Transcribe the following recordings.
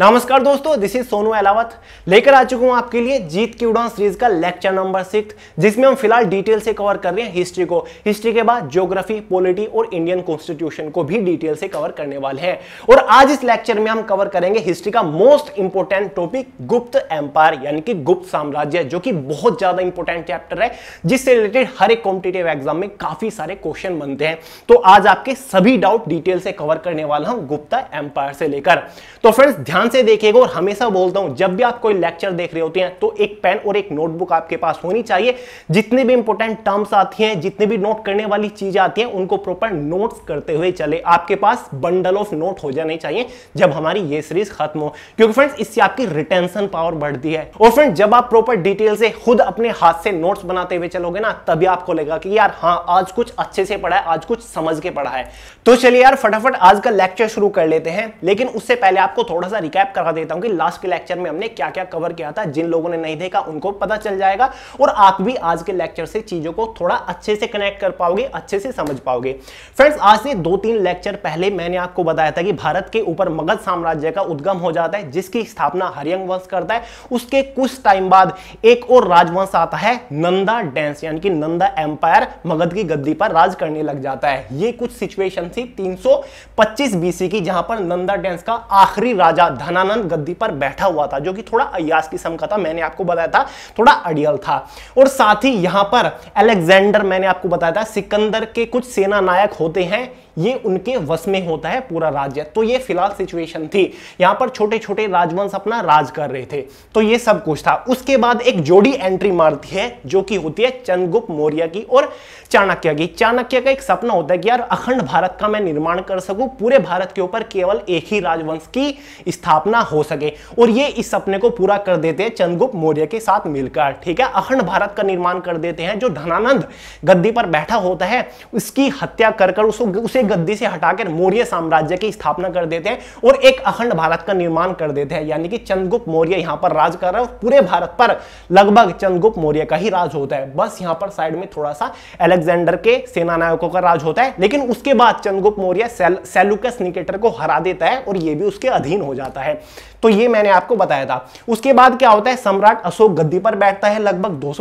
नमस्कार दोस्तों this is Sonu अलावत लेकर आ चुका हूं आपके लिए जीत की उड़ान सीरीज का लेक्चर नंबर सिक्स जिसमें हम फिलहाल डिटेल से कवर कर रहे हैं हिस्ट्री को हिस्ट्री के बाद ज्योग्राफी पॉलिटी और इंडियन कॉन्स्टिट्यूशन को भी डिटेल से कवर करने वाले हैं और आज इस लेक्चर में हम कवर करेंगे हिस्ट्री का most important topic Gupta empire यानी कि गुप्त साम्राज्य जो कि बहुत ज्यादा इंपोर्टेंट चैप्टर है जिससे रिलेटेड हर एक कॉम्पिटेटिव एग्जाम में काफी सारे क्वेश्चन बनते हैं तो आज आपके सभी डाउट डिटेल से कवर करने वाला हम गुप्ता एम्पायर से लेकर तो फ्रेंड्स ध्यान ध्यान से देखिएगा और हमेशा बोलता हूं जब भी आप कोई लेक्चर देख रहे होते हैं तो एक पेन और एक नोटबुक आपके पास होनी चाहिए जितने भी इंपॉर्टेंट टर्म्स आती हैं जितने भी नोट करने वाली चीजें आती हैं उनको प्रॉपर नोट्स करते हुए चले आपके पास बंडल ऑफ नोट हो जाने चाहिए जब हमारी ये सीरीज खत्म हो क्योंकि फ्रेंड्स इससे आपकी रिटेंशन पावर बढ़ती है और फ्रेंड जब आप प्रॉपर डिटेल से खुद अपने हाथ से नोट्स बनाते हुए चलोगे ना तभी आपको लगेगा कि यार हाँ आज कुछ अच्छे से पढ़ा है आज कुछ समझ के पढ़ा है तो चलिए यार फटाफट आज का लेक्चर शुरू कर लेते हैं लेकिन उससे पहले आपको थोड़ा सा रिकैप करा देता हूं कि लास्ट के लेक्चर में हमने क्या क्या कवर किया था जिन लोगों ने नहीं देखा उनको पता चल जाएगा और आप भी आज के लेक्चर से चीज़ों को थोड़ा अच्छे से कनेक्ट कर पाओगे अच्छे से समझ पाओगे फ्रेंड्स आज से दो तीन लेक्चर पहले मैंने आपको बताया था कि भारत के ऊपर मगध साम्राज्य का उद्गम हो जाता है जिसकी स्थापना हरियंग वंश करता है उसके कुछ टाइम बाद एक और राजवंश आता है नंदा डेंस यानी कि नंदा एम्पायर मगध की गद्दी पर राज करने लग जाता है ये कुछ सिचुएशन थी 325 बीसी की जहां पर नंदा डेंस का आखिरी राजा धनानंद गद्दी पर बैठा हुआ था जो कि थोड़ा अयास किस्म का था मैंने आपको बताया था थोड़ा अड़ियल था और साथ ही यहां पर अलेक्जेंडर मैंने आपको बताया था सिकंदर के कुछ सेना नायक होते हैं ये उनके वश में होता है पूरा राज्य तो ये फिलहाल सिचुएशन थी यहां पर छोटे छोटे राजवंश अपना राज कर रहे थे तो ये सब कुछ था उसके बाद एक जोड़ी एंट्री मारती है जो कि होती है चंद्रगुप्त मौर्य की और चाणक्य की चाणक्य का एक सपना होता है कि यार अखंड भारत का मैं निर्माण कर सकूं पूरे भारत के ऊपर केवल एक ही राजवंश की स्थापना हो सके और ये इस सपने को पूरा कर देते हैं चंद्रगुप्त मौर्य के साथ मिलकर ठीक है अखंड भारत का निर्माण कर देते हैं जो धनानंद गद्दी पर बैठा होता है उसकी हत्या कर कर उसको उसे गद्दी से हटाकर मौर्य साम्राज्य की स्थापना कर देते हैं और एक अखंड भारत का निर्माण कर देते हैं यानी कि चंद्रगुप्त मौर्य यहां पर राज कर रहे हैं पूरे भारत पर लगभग चंद्रगुप्त मौर्य का ही राज होता है बस यहां पर साइड में थोड़ा सा अलेक्जेंडर के सेना नायकों का राज होता है लेकिन उसके बाद चंद्रगुप्त मौर्य सेलुकस निकेटर को हरा देता है और यह भी उसके अधीन हो जाता है तो ये मैंने आपको बताया था उसके बाद क्या होता है सम्राट अशोक गद्दी पर बैठता है लगभग दो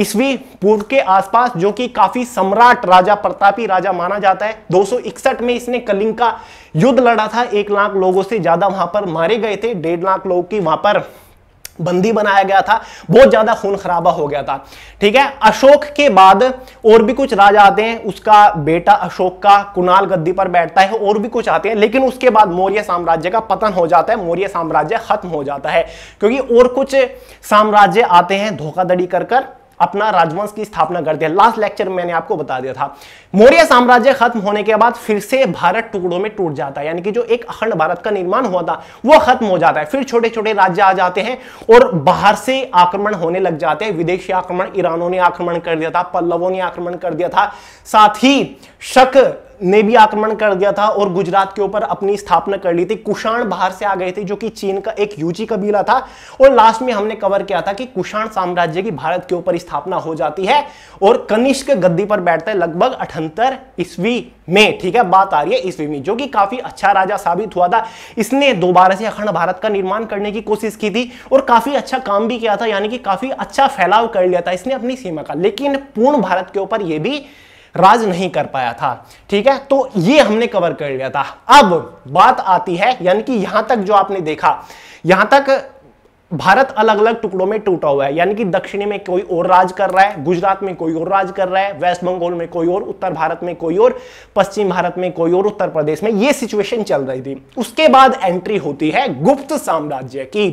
ईस्वी पूर्व के आसपास जो कि काफी सम्राट राजा प्रतापी राजा माना जाता है 261 में इसने कलिंग का युद्ध लड़ा था एक लाख लोगों से ज्यादा वहां पर मारे गए थे डेढ़ लाख लोगों की वहां पर बंदी बनाया गया था बहुत ज्यादा खून खराबा हो गया था ठीक है अशोक के बाद और भी कुछ राजा आते हैं उसका बेटा अशोक का कुणाल गद्दी पर बैठता है और भी कुछ आते हैं लेकिन उसके बाद मौर्य साम्राज्य का पतन हो जाता है मौर्य साम्राज्य खत्म हो जाता है क्योंकि और कुछ साम्राज्य आते हैं धोखाधड़ी कर कर अपना राजवंश की स्थापना कर दिया लास्ट लेक्चर में मैंने आपको बता दिया था मौर्य साम्राज्य खत्म होने के बाद फिर से भारत टुकड़ों में टूट जाता है यानी कि जो एक अखंड भारत का निर्माण हुआ था वो खत्म हो जाता है फिर छोटे छोटे राज्य आ जाते हैं और बाहर से आक्रमण होने लग जाते हैं विदेशी आक्रमण ईरानों ने आक्रमण कर दिया था पल्लवों ने आक्रमण कर दिया था साथ ही शक ने भी आक्रमण कर दिया था और गुजरात के ऊपर अपनी स्थापना कर ली थी कुषाण बाहर से आ गए थे जो कि चीन का एक यूजी कबीला था और लास्ट में हमने कवर किया था कि कुषाण साम्राज्य की भारत के ऊपर स्थापना हो जाती है और कनिष्क गद्दी पर बैठते लगभग अठहत्तर ईस्वी में ठीक है बात आ रही है ईस्वी में जो कि काफी अच्छा राजा साबित हुआ था इसने दोबारा से अखंड भारत का निर्माण करने की कोशिश की थी और काफी अच्छा काम भी किया था यानी कि काफी अच्छा फैलाव कर लिया था इसने अपनी सीमा का लेकिन पूर्ण भारत के ऊपर यह भी राज नहीं कर पाया था ठीक है तो ये हमने कवर कर लिया था अब बात आती है यानी कि यहां तक जो आपने देखा यहां तक भारत अलग अलग टुकड़ों में टूटा हुआ है यानी कि दक्षिणी में कोई और राज कर रहा है गुजरात में कोई और राज कर रहा है वेस्ट बंगाल में कोई और उत्तर भारत में कोई और पश्चिम भारत में कोई और उत्तर प्रदेश में यह सिचुएशन चल रही थी उसके बाद एंट्री होती है गुप्त साम्राज्य की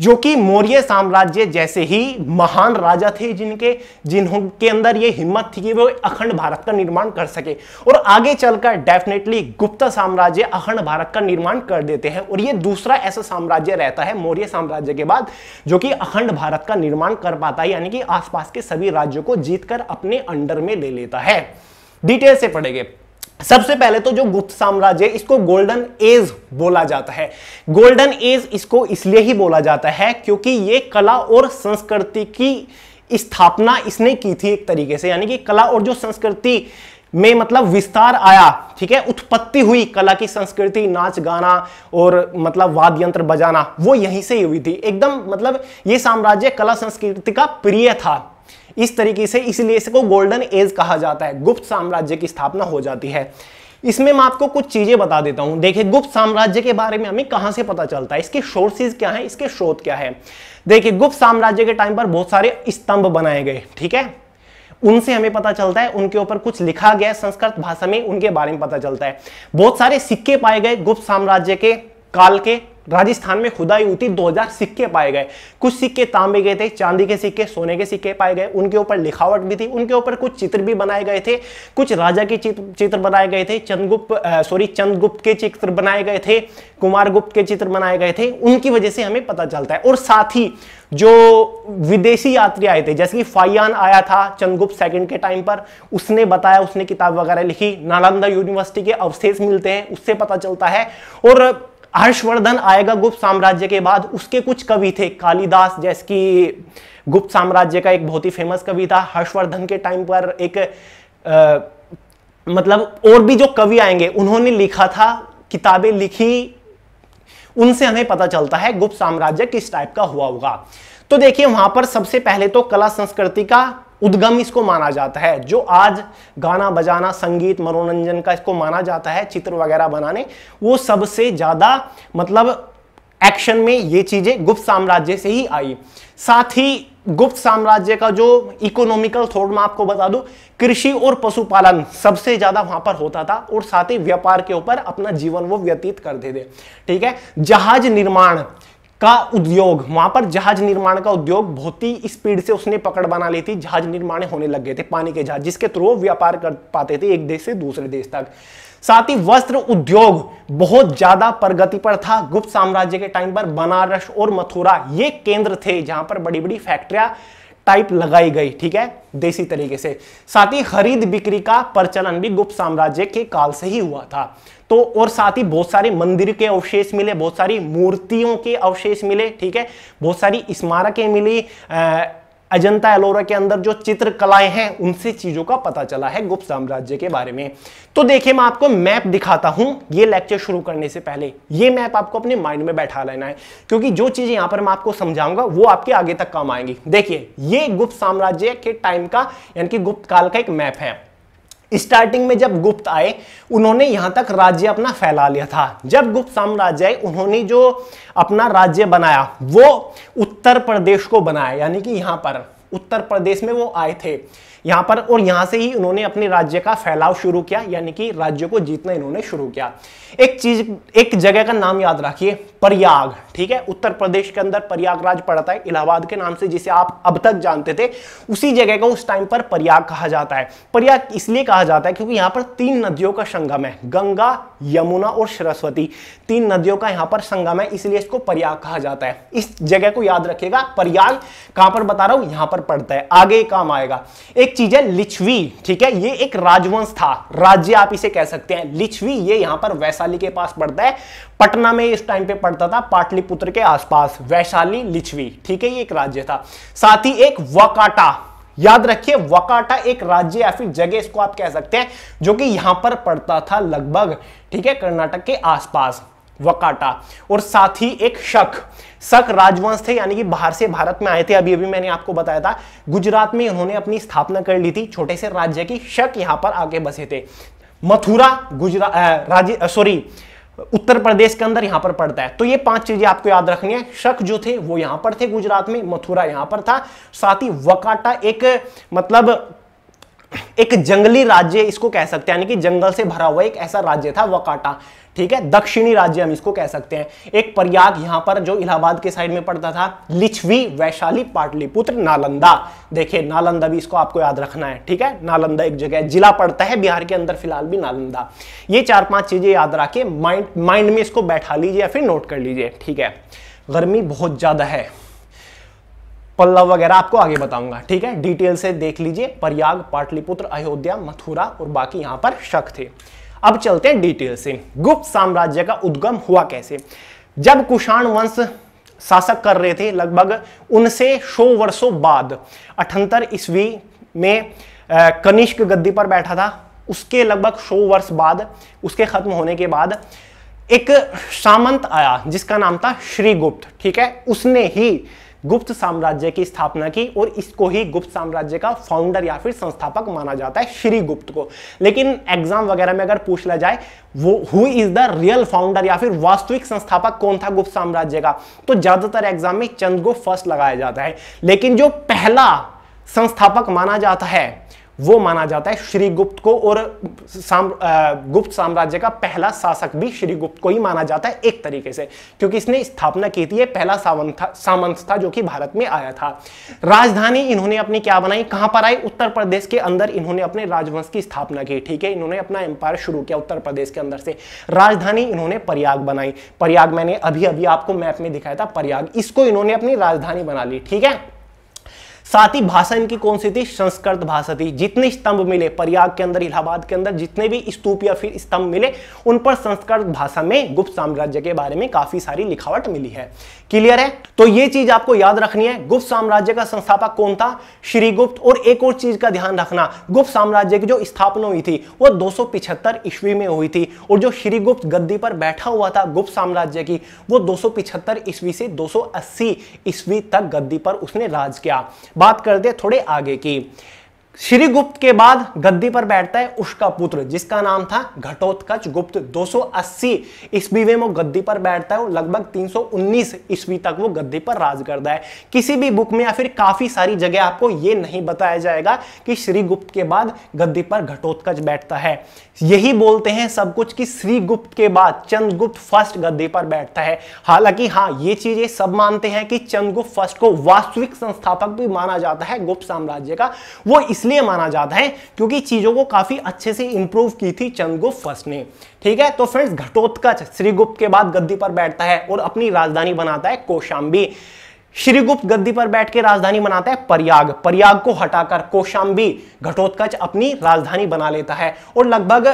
जो कि मौर्य साम्राज्य जैसे ही महान राजा थे जिनके जिन्हों के अंदर ये हिम्मत थी कि वो अखंड भारत का निर्माण कर सके और आगे चलकर डेफिनेटली गुप्ता साम्राज्य अखंड भारत का निर्माण कर देते हैं और ये दूसरा ऐसा साम्राज्य रहता है मौर्य साम्राज्य के बाद जो कि अखंड भारत का निर्माण कर पाता है यानी कि आसपास के सभी राज्यों को जीतकर अपने अंडर में ले लेता है डिटेल से पढ़ेंगे सबसे पहले तो जो गुप्त साम्राज्य इसको गोल्डन एज बोला जाता है गोल्डन एज इसको इसलिए ही बोला जाता है क्योंकि ये कला और संस्कृति की स्थापना इसने की थी एक तरीके से यानी कि कला और जो संस्कृति में मतलब विस्तार आया ठीक है उत्पत्ति हुई कला की संस्कृति नाच गाना और मतलब वाद्य यंत्र बजाना वो यहीं से ही हुई थी एकदम मतलब ये साम्राज्य कला संस्कृति का प्रिय था इस तरीके से इसलिए इसको गोल्डन एज कहा जाता है गुप्त साम्राज्य की स्थापना हो जाती है इसमें मैं आपको कुछ चीजें बता देता हूं देखिए गुप्त साम्राज्य के बारे में हमें कहां से पता चलता है इसके सोर्सेज क्या है इसके स्रोत क्या है देखिए गुप्त साम्राज्य के टाइम पर बहुत सारे स्तंभ बनाए गए ठीक है उनसे हमें पता चलता है उनके ऊपर कुछ लिखा गया संस्कृत भाषा में उनके बारे में पता चलता है बहुत सारे सिक्के पाए गए गुप्त साम्राज्य के काल के राजस्थान में खुदाई होती दो 2000 सिक्के पाए गए कुछ सिक्के तांबे के थे चांदी के सिक्के सोने के सिक्के पाए गए उनके ऊपर लिखावट भी थी उनके ऊपर कुछ चित्र भी बनाए गए थे कुछ राजा के चित्र बनाए गए थे चंद्रगुप्त सॉरी चंद्रगुप्त के चित्र बनाए गए थे कुमार गुप्त के चित्र बनाए गए थे उनकी वजह से हमें पता चलता है और साथ ही जो विदेशी यात्री आए थे जैसे कि फाइयान आया था चंद्रगुप्त सेकंड के टाइम पर उसने बताया उसने किताब वगैरह लिखी नालंदा यूनिवर्सिटी के अवशेष मिलते हैं उससे पता चलता है और हर्षवर्धन आएगा गुप्त साम्राज्य के बाद उसके कुछ कवि थे कालिदास जैसे कि गुप्त साम्राज्य का एक बहुत ही फेमस कवि था हर्षवर्धन के टाइम पर एक आ, मतलब और भी जो कवि आएंगे उन्होंने लिखा था किताबें लिखी उनसे हमें पता चलता है गुप्त साम्राज्य किस टाइप का हुआ होगा तो देखिए वहां पर सबसे पहले तो कला संस्कृति का उद्गम इसको माना जाता है जो आज गाना बजाना संगीत मनोरंजन का इसको माना जाता है चित्र वगैरह बनाने वो सबसे ज़्यादा मतलब एक्शन में ये चीज़ें गुप्त साम्राज्य से ही आई साथ ही गुप्त साम्राज्य का जो इकोनॉमिकल थोड़ में आपको बता दूं कृषि और पशुपालन सबसे ज्यादा वहां पर होता था और साथ ही व्यापार के ऊपर अपना जीवन वो व्यतीत करते थे ठीक है जहाज निर्माण का उद्योग वहां पर जहाज निर्माण का उद्योग बहुत ही स्पीड से उसने पकड़ बना ली थी जहाज निर्माण होने लग गए थे पानी के जहाज जिसके थ्रू व्यापार कर पाते थे एक देश से दूसरे देश तक साथ ही वस्त्र उद्योग बहुत ज्यादा प्रगति पर था गुप्त साम्राज्य के टाइम पर बनारस और मथुरा ये केंद्र थे जहां पर बड़ी बड़ी फैक्ट्रिया टाइप लगाई गई ठीक है देसी तरीके से साथ ही खरीद बिक्री का प्रचलन भी गुप्त साम्राज्य के काल से ही हुआ था तो और साथ ही बहुत सारे मंदिर के अवशेष मिले बहुत सारी मूर्तियों के अवशेष मिले ठीक है बहुत सारी स्मारकें मिली अजंता एलोरा के अंदर जो चित्रकलाएं हैं उनसे चीजों का पता चला है गुप्त साम्राज्य के बारे में तो देखिए मैं आपको मैप दिखाता हूं ये लेक्चर शुरू करने से पहले ये मैप आपको अपने माइंड में बैठा लेना है क्योंकि जो चीजें यहां पर मैं आपको समझाऊंगा वो आपके आगे तक काम आएंगी देखिए ये गुप्त साम्राज्य के टाइम का यानी कि गुप्त काल का एक मैप है स्टार्टिंग में जब गुप्त आए उन्होंने यहां तक राज्य अपना फैला लिया था जब गुप्त साम्राज्य आए उन्होंने जो अपना राज्य बनाया वो उत्तर प्रदेश को बनाया यानी कि यहां पर उत्तर प्रदेश में वो आए थे यहां पर और यहां से ही उन्होंने अपने राज्य का फैलाव शुरू किया यानी कि राज्य को जीतना इन्होंने शुरू किया एक चीज एक जगह का नाम याद रखिए प्रयाग ठीक है उत्तर प्रदेश के अंदर प्रयागराज पड़ता है इलाहाबाद के नाम से जिसे आप अब तक जानते थे उसी जगह को उस टाइम पर प्रयाग कहा जाता है प्रयाग इसलिए कहा जाता है क्योंकि यहां पर तीन नदियों का संगम है गंगा यमुना और सरस्वती तीन नदियों का यहां पर संगम है इसलिए इसको प्रयाग कहा जाता है इस जगह को याद रखेगा प्रयाग कहां पर बता रहा हूं यहां पर पड़ता है आगे काम आएगा एक चीज है लिच्छवी ठीक है ये एक राजवंश था राज्य आप इसे कह सकते हैं लिच्छवी ये यहां पर वैशाली के पास पड़ता है पटना में इस टाइम पे पड़ता था पाटलिपुत्र के आसपास वैशाली लिच्छवी ठीक है ये एक राज्य था साथ ही एक वकाटा याद रखिए वकाटा एक राज्य या फिर जगह इसको आप कह सकते हैं जो कि यहां पर पड़ता था लगभग ठीक है कर्नाटक के आसपास वकाटा और साथ ही एक शक शक राजवंश थे यानी कि बाहर से भारत में आए थे अभी अभी मैंने आपको बताया था गुजरात में इन्होंने अपनी स्थापना कर ली थी छोटे से राज्य की शक यहां पर आके बसे थे मथुरा गुजरात राज्य सॉरी उत्तर प्रदेश के अंदर यहां पर पड़ता है तो ये पांच चीजें आपको याद रखनी है शक जो थे वो यहां पर थे गुजरात में मथुरा यहां पर था साथ ही वकाटा एक मतलब एक जंगली राज्य इसको कह सकते हैं यानी कि जंगल से भरा हुआ एक ऐसा राज्य था वकाटा ठीक है दक्षिणी राज्य हम इसको कह सकते हैं एक प्रयाग यहां पर जो इलाहाबाद के साइड में पड़ता था लिच्छवी वैशाली पाटलिपुत्र नालंदा देखिए नालंदा भी इसको आपको याद रखना है ठीक है नालंदा एक जगह जिला पड़ता है बिहार के अंदर फिलहाल भी नालंदा ये चार पांच चीजें याद रखिए माइंड माइंड में इसको बैठा लीजिए या फिर नोट कर लीजिए ठीक है गर्मी बहुत ज्यादा है पल्लव वगैरह आपको आगे बताऊंगा ठीक है डिटेल से देख लीजिए प्रयाग पाटलिपुत्र अयोध्या मथुरा और बाकी यहां पर शक थे अब चलते हैं डिटेल से गुप्त साम्राज्य का उद्गम हुआ कैसे जब कुषाण वंश शासक कर रहे थे लगभग उनसे सौ वर्षों बाद अठहत्तर ईस्वी में कनिष्क गद्दी पर बैठा था उसके लगभग सौ वर्ष बाद उसके खत्म होने के बाद एक सामंत आया जिसका नाम था श्रीगुप्त ठीक है उसने ही गुप्त साम्राज्य की स्थापना की और इसको ही गुप्त साम्राज्य का फाउंडर या फिर संस्थापक माना जाता है श्री गुप्त को लेकिन एग्जाम वगैरह में अगर पूछ लिया जाए वो who is the real founder या फिर वास्तविक संस्थापक कौन था गुप्त साम्राज्य का तो ज्यादातर एग्जाम में चंद्रगुप्त फर्स्ट लगाया जाता है लेकिन जो पहला संस्थापक माना जाता है वो माना जाता है श्रीगुप्त को और साम, आ, गुप्त साम्राज्य का पहला शासक भी श्रीगुप्त को ही माना जाता है एक तरीके से क्योंकि इसने स्थापना की थी पहला था सामंत था जो कि भारत में आया था राजधानी इन्होंने अपनी क्या बनाई कहां पर आई उत्तर प्रदेश के अंदर इन्होंने अपने राजवंश की स्थापना की ठीक है इन्होंने अपना एम्पायर शुरू किया उत्तर प्रदेश के अंदर से राजधानी इन्होंने प्रयाग बनाई प्रयाग मैंने अभी अभी आपको मैप में दिखाया था प्रयाग इसको इन्होंने अपनी राजधानी बना ली ठीक है साथ ही भाषा इनकी कौन सी थी संस्कृत भाषा थी जितने स्तंभ मिले प्रयाग के अंदर इलाहाबाद के अंदर जितने भी स्तूप या फिर स्तंभ मिले उन पर संस्कृत भाषा में गुप्त साम्राज्य के बारे में काफी सारी लिखावट मिली है क्लियर है तो ये चीज आपको याद रखनी है गुप्त साम्राज्य का संस्थापक कौन था श्रीगुप्त और एक और चीज का ध्यान रखना गुप्त साम्राज्य की जो स्थापना हुई थी वो दो ईस्वी में हुई थी और जो श्रीगुप्त गद्दी पर बैठा हुआ था गुप्त साम्राज्य की वो दो ईस्वी से दो ईस्वी तक गद्दी पर उसने राज किया बात करते हैं थोड़े आगे की श्री गुप्त के बाद गद्दी पर बैठता है उसका पुत्र जिसका नाम था घटोत्कच गुप्त 280 ईस्वी में वो गद्दी पर बैठता है और लगभग 319 ईस्वी तक वो गद्दी पर राज करता है किसी भी बुक में या फिर काफी सारी जगह आपको ये नहीं बताया जाएगा कि श्री गुप्त के बाद गद्दी पर घटोत्कच बैठता है यही बोलते हैं सब कुछ कि श्री गुप्त के बाद चंद्रगुप्त फर्स्ट गद्दी पर बैठता है हालांकि हाँ ये चीजें सब मानते हैं कि चंद्रगुप्त फर्स्ट को वास्तविक संस्थापक भी माना जाता है गुप्त साम्राज्य का वो इस इसलिए माना जाता है क्योंकि चीज़ों को काफ़ी अच्छे से इंप्रूव की थी चंद्रगुप्त फर्स्ट ने ठीक है तो फ्रेंड्स घटोत्कच श्रीगुप्त के बाद गद्दी पर बैठता है और अपनी राजधानी बनाता है कोशाम्बी श्रीगुप्त गद्दी पर बैठ के राजधानी बनाता है प्रयाग प्रयाग को हटाकर कोशाम्बी घटोत्कच अपनी राजधानी बना लेता है और लगभग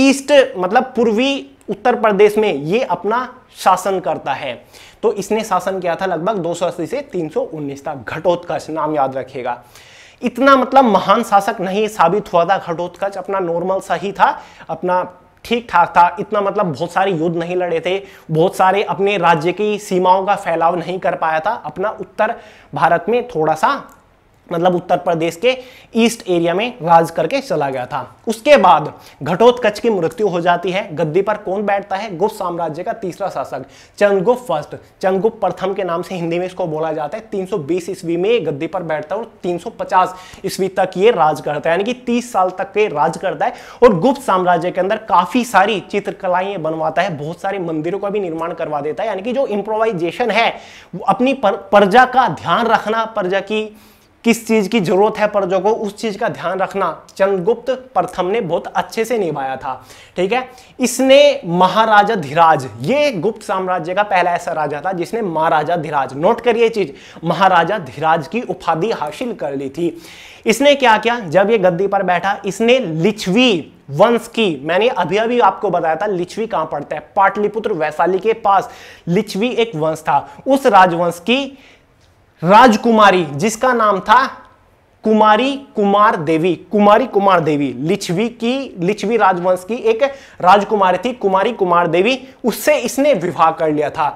ईस्ट मतलब पूर्वी उत्तर प्रदेश में ये अपना शासन करता है तो इसने शासन किया था लगभग 280 से 319 तक घटोत्कच नाम याद रखेगा इतना मतलब महान शासक नहीं साबित हुआ था घटोत्कच अपना नॉर्मल सा ही था अपना ठीक ठाक था इतना मतलब बहुत सारे युद्ध नहीं लड़े थे बहुत सारे अपने राज्य की सीमाओं का फैलाव नहीं कर पाया था अपना उत्तर भारत में थोड़ा सा मतलब उत्तर प्रदेश के ईस्ट एरिया में राज करके चला गया था उसके बाद घटोत्कच की मृत्यु हो जाती है गद्दी पर कौन बैठता है गुप्त साम्राज्य का तीसरा शासक चंद्रगुप्त फर्स्ट चंद्रगुप्त प्रथम के नाम से हिंदी में इसको बोला जाता है 320 ईस्वी में गद्दी पर बैठता है और 350 ईस्वी तक ये राज करता है यानी कि तीस साल तक ये राज करता है और गुप्त साम्राज्य के अंदर काफी सारी चित्रकलाएं बनवाता है बहुत सारे मंदिरों का भी निर्माण करवा देता है यानी कि जो इम्प्रोवाइजेशन है अपनी प्रजा का ध्यान रखना प्रजा की किस चीज की जरूरत है प्रजो को उस चीज का ध्यान रखना चंद्रगुप्त प्रथम ने बहुत अच्छे से निभाया था ठीक है इसने महाराजा धीराज ये गुप्त साम्राज्य का पहला ऐसा राजा था जिसने महाराजा धीराज नोट करिए चीज महाराजा धीराज की उपाधि हासिल कर ली थी इसने क्या किया जब ये गद्दी पर बैठा इसने लिच्छवी वंश की मैंने अभी अभी आपको बताया था लिच्छवी कहां पड़ता है पाटलिपुत्र वैशाली के पास लिच्छवी एक वंश था उस राजवंश की राजकुमारी जिसका नाम था कुमारी कुमार देवी कुमारी कुमार देवी लिच्छवी की लिच्छवी राजवंश की एक राजकुमारी थी कुमारी कुमार देवी उससे इसने विवाह कर लिया था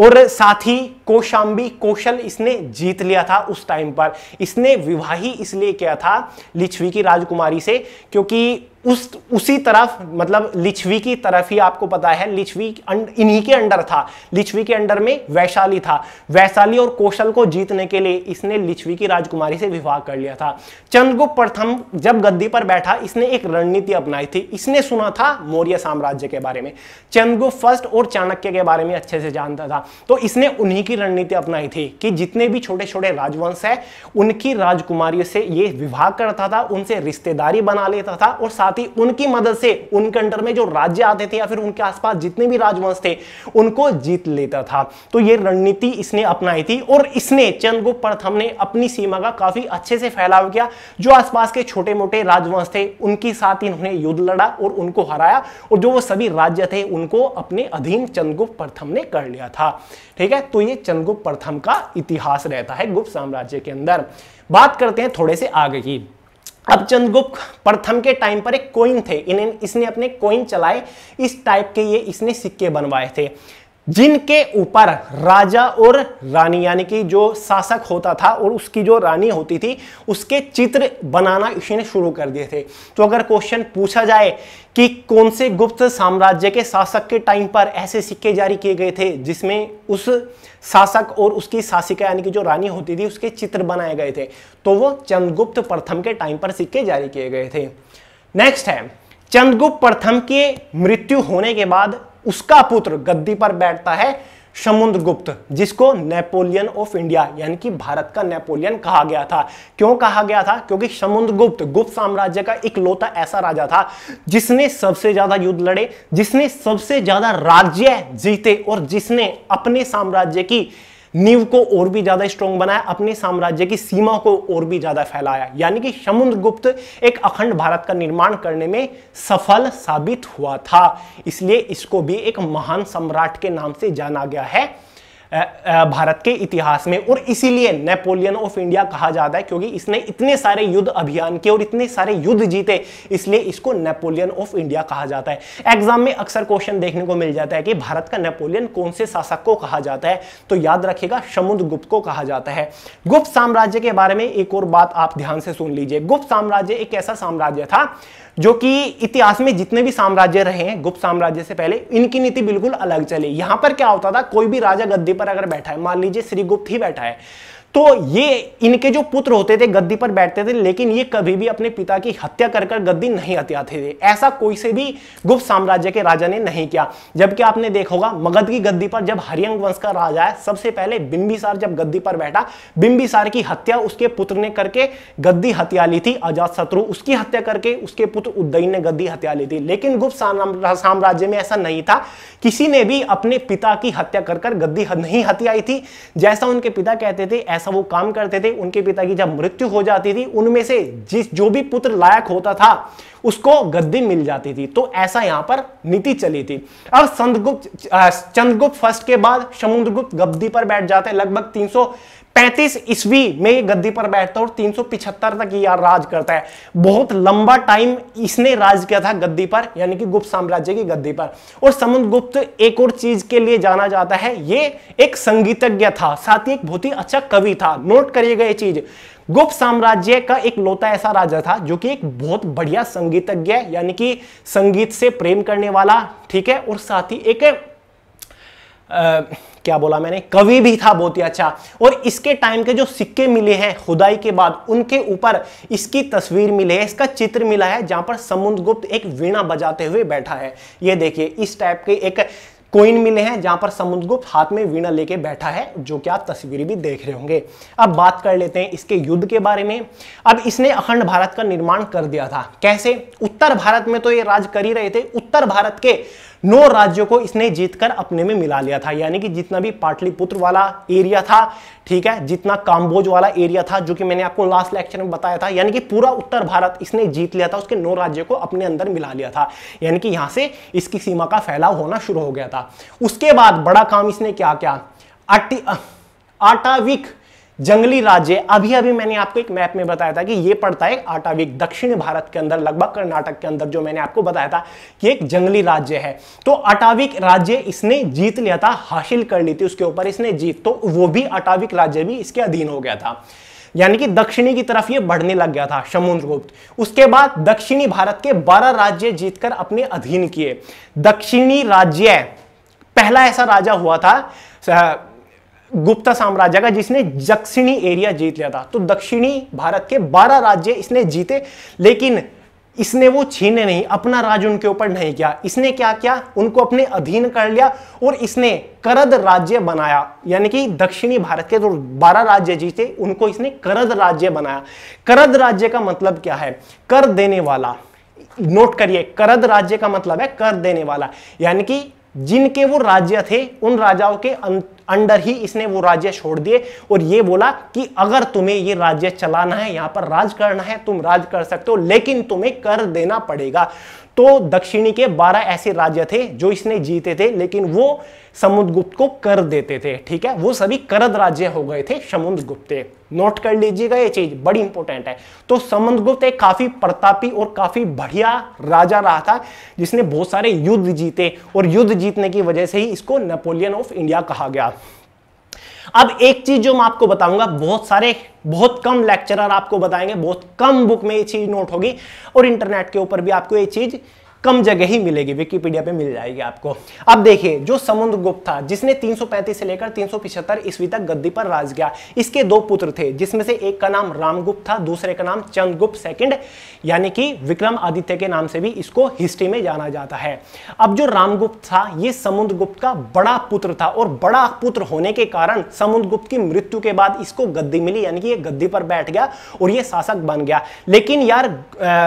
और साथ ही कोशाम्बी कौशल इसने जीत लिया था उस टाइम पर इसने विवाही इसलिए किया था लिच्छवी की राजकुमारी से क्योंकि उस उसी तरफ मतलब लिच्छवी की तरफ ही आपको पता है लिच्छवी इन्हीं के अंडर था लिच्छवी के अंडर में वैशाली था वैशाली और कौशल को जीतने के लिए इसने लिच्छवी की राजकुमारी से विवाह कर लिया था चंद्रगुप्त प्रथम जब गद्दी पर बैठा इसने एक रणनीति अपनाई थी इसने सुना था मौर्य साम्राज्य के बारे में चंद्रगुप्त फर्स्ट और चाणक्य के बारे में अच्छे से जानता था तो इसने उन्हीं की रणनीति अपनाई थी कि जितने भी छोटे छोटे राजवंश है उनकी राजकुमारियों से ये विवाह करता था उनसे रिश्तेदारी बना लेता था और साथ ही उनकी मदद से उनके अंडर में जो राज्य आते थे या फिर उनके आसपास जितने भी राजवंश थे उनको जीत लेता था तो ये रणनीति इसने अपनाई थी और इसने चंद्रगुप्त प्रथम ने अपनी सीमा का काफी अच्छे से फैलाव किया जो आसपास के छोटे मोटे राजवंश थे उनके साथ ही इन्होंने युद्ध लड़ा और उनको हराया और जो वो सभी राज्य थे उनको अपने अधीन चंद्रगुप्त प्रथम ने कर लिया था था ठीक है तो ये चंद्रगुप्त प्रथम का इतिहास रहता है गुप्त साम्राज्य के अंदर बात करते हैं थोड़े से आगे की अब चंद्रगुप्त प्रथम के टाइम पर एक कोइन थे इन्हें इसने अपने कोइन चलाए इस टाइप के ये इसने सिक्के बनवाए थे जिनके ऊपर राजा और रानी यानी कि जो शासक होता था और उसकी जो रानी होती थी उसके चित्र बनाना इसी ने शुरू कर दिए थे तो अगर क्वेश्चन पूछा जाए कि कौन से गुप्त साम्राज्य के शासक के टाइम पर ऐसे सिक्के जारी किए गए थे जिसमें उस शासक और उसकी शासिका यानी कि जो रानी होती थी उसके चित्र बनाए गए थे तो वो चंद्रगुप्त प्रथम के टाइम पर सिक्के जारी किए गए थे नेक्स्ट है चंद्रगुप्त प्रथम के मृत्यु होने के बाद उसका पुत्र गद्दी पर बैठता है समुद्र गुप्त जिसको नेपोलियन ऑफ इंडिया यानी कि भारत का नेपोलियन कहा गया था क्यों कहा गया था क्योंकि समुद्र गुप्त गुप्त साम्राज्य का इकलौता ऐसा राजा था जिसने सबसे ज्यादा युद्ध लड़े जिसने सबसे ज्यादा राज्य जीते और जिसने अपने साम्राज्य की नीव को और भी ज्यादा स्ट्रॉन्ग बनाया अपने साम्राज्य की सीमा को और भी ज्यादा फैलाया यानी कि समुद्रगुप्त एक अखंड भारत का निर्माण करने में सफल साबित हुआ था इसलिए इसको भी एक महान सम्राट के नाम से जाना गया है भारत के इतिहास में और इसीलिए नेपोलियन ऑफ इंडिया कहा जाता है क्योंकि इसने इतने सारे युद्ध अभियान किए और इतने सारे युद्ध जीते इसलिए इसको नेपोलियन ऑफ इंडिया कहा जाता है एग्जाम में अक्सर क्वेश्चन देखने को मिल जाता है कि भारत का नेपोलियन कौन से शासक को कहा जाता है तो याद रखेगा समुद्र गुप्त को कहा जाता है गुप्त साम्राज्य के बारे में एक और बात आप ध्यान से सुन लीजिए गुप्त साम्राज्य एक ऐसा साम्राज्य था जो कि इतिहास में जितने भी साम्राज्य रहे हैं गुप्त साम्राज्य से पहले इनकी नीति बिल्कुल अलग चली यहां पर क्या होता था कोई भी राजा गद्दी पर अगर बैठा है मान लीजिए श्रीगुप्त ही बैठा है तो ये इनके जो पुत्र होते थे गद्दी पर बैठते थे लेकिन ये कभी भी अपने पिता की हत्या कर गद्दी नहीं हत्याते थे ऐसा कोई से भी गुप्त साम्राज्य के राजा ने नहीं किया जबकि आपने देखा होगा मगध की गद्दी पर जब हरियंग वंश का राजा है सबसे पहले बिंबिसार जब गद्दी पर बैठा बिंबिसार की हत्या उसके पुत्र ने करके गद्दी हत्या ली थी अजात शत्रु उसकी हत्या करके उसके पुत्र उद्दयन ने गद्दी हत्या ली थी लेकिन गुप्त साम्राज्य में ऐसा नहीं था किसी ने भी अपने पिता की हत्या कर कर गद्दी नहीं हत्याई थी जैसा उनके पिता कहते थे ऐसा वो काम करते थे उनके पिता की जब मृत्यु हो जाती थी उनमें से जिस जो भी पुत्र लायक होता था उसको गद्दी मिल जाती थी तो ऐसा यहां पर नीति चली थी अब संतगुप्त चंद्रगुप्त फर्स्ट के बाद समुद्रगुप्त गद्दी पर बैठ जाते लगभग तीन 35 ईस्वी में गद्दी पर बैठता है और तीन सौ पिछहत्तर तक ये राज करता है बहुत लंबा टाइम इसने राज किया था गद्दी पर यानी कि गुप्त साम्राज्य की गद्दी पर और समुद्रगुप्त एक और चीज के लिए जाना जाता है ये एक संगीतज्ञ था साथ ही एक बहुत ही अच्छा कवि था नोट करिएगा ये चीज गुप्त साम्राज्य का एक लोता ऐसा राजा था जो कि एक बहुत बढ़िया संगीतज्ञ यानी कि संगीत से प्रेम करने वाला ठीक है और साथ ही एक क्या बोला मैंने कवि भी था बहुत ही अच्छा और इसके टाइम के जो सिक्के मिले हैं खुदाई के बाद उनके ऊपर इसकी तस्वीर मिले है इसका चित्र मिला है जहां पर समुद्र गुप्त एक वीणा बजाते हुए बैठा है ये देखिए इस टाइप के एक कोइन मिले हैं जहां पर समुद्र गुप्त हाथ में वीणा लेके बैठा है जो कि आप तस्वीरें भी देख रहे होंगे अब बात कर लेते हैं इसके युद्ध के बारे में अब इसने अखंड भारत का निर्माण कर दिया था कैसे उत्तर भारत में तो ये राज कर ही रहे थे उत्तर भारत के नौ राज्यों को इसने जीतकर अपने में मिला लिया था यानी कि जितना भी पाटलिपुत्र वाला एरिया था ठीक है जितना काम्बोज वाला एरिया था जो कि मैंने आपको लास्ट लेक्चर में बताया था यानी कि पूरा उत्तर भारत इसने जीत लिया था उसके नौ राज्यों को अपने अंदर मिला लिया था यानी कि यहां से इसकी सीमा का फैलाव होना शुरू हो गया था उसके बाद बड़ा काम इसने क्या क्या आटाविक जंगली राज्य अभी अभी मैंने आपको एक मैप में बताया था कि ये पड़ता है आटावी दक्षिण भारत के अंदर लगभग कर्नाटक के अंदर जो मैंने आपको बताया था कि एक जंगली राज्य है तो अटाविक राज्य इसने जीत लिया था हासिल कर ली थी उसके ऊपर इसने जीत तो वो भी अटाविक राज्य भी इसके अधीन हो गया था यानी कि दक्षिणी की तरफ ये बढ़ने लग गया था समुद्रगुप्त उसके बाद दक्षिणी भारत के 12 राज्य जीतकर अपने अधीन किए दक्षिणी राज्य पहला ऐसा राजा हुआ था गुप्ता साम्राज्य का जिसने दक्षिणी एरिया जीत लिया था तो दक्षिणी भारत के 12 राज्य इसने जीते लेकिन इसने वो छीने नहीं अपना राज उनके ऊपर नहीं किया इसने क्या किया उनको अपने अधीन कर लिया और इसने करद राज्य बनाया यानी कि दक्षिणी भारत के जो तो बारह राज्य जीते उनको इसने करद राज्य बनाया करद राज्य का मतलब क्या है कर देने वाला नोट करिए करद राज्य का मतलब है कर देने वाला यानी कि जिनके वो राज्य थे उन राजाओं के अं-, अंडर ही इसने वो राज्य छोड़ दिए और ये बोला कि अगर तुम्हें ये राज्य चलाना है यहां पर राज करना है तुम राज कर सकते हो लेकिन तुम्हें कर देना पड़ेगा तो दक्षिणी के 12 ऐसे राज्य थे जो इसने जीते थे लेकिन वो समुद्रगुप्त को कर देते थे ठीक है वो सभी करद राज्य हो गए थे समुद्रगुप्त नोट कर लीजिएगा ये चीज बड़ी इंपॉर्टेंट है तो समुद्रगुप्त एक काफी प्रतापी और काफी बढ़िया राजा रहा था जिसने बहुत सारे युद्ध जीते और युद्ध जीतने की वजह से ही इसको नेपोलियन ऑफ इंडिया कहा गया अब एक चीज जो मैं आपको बताऊंगा बहुत सारे बहुत कम लेक्चरर आपको बताएंगे बहुत कम बुक में ये चीज नोट होगी और इंटरनेट के ऊपर भी आपको ये चीज कम जगह ही मिलेगी विकीपीडिया पे मिल जाएगी आपको अब देखिए जो समुद्र गुप्त था जिसने 335 से लेकर 375 ईस्वी तक गद्दी पर राज किया इसके दो पुत्र थे जिसमें से एक का नाम रामगुप्त था दूसरे का नाम चंद्रगुप्त सेकंड यानी कि विक्रम आदित्य के नाम से भी इसको हिस्ट्री में जाना जाता है अब जो रामगुप्त था ये समुद्रगुप्त का बड़ा पुत्र था और बड़ा पुत्र होने के कारण समुद्रगुप्त की मृत्यु के बाद इसको गद्दी मिली यानी कि ये गद्दी पर बैठ गया और ये शासक बन गया लेकिन यार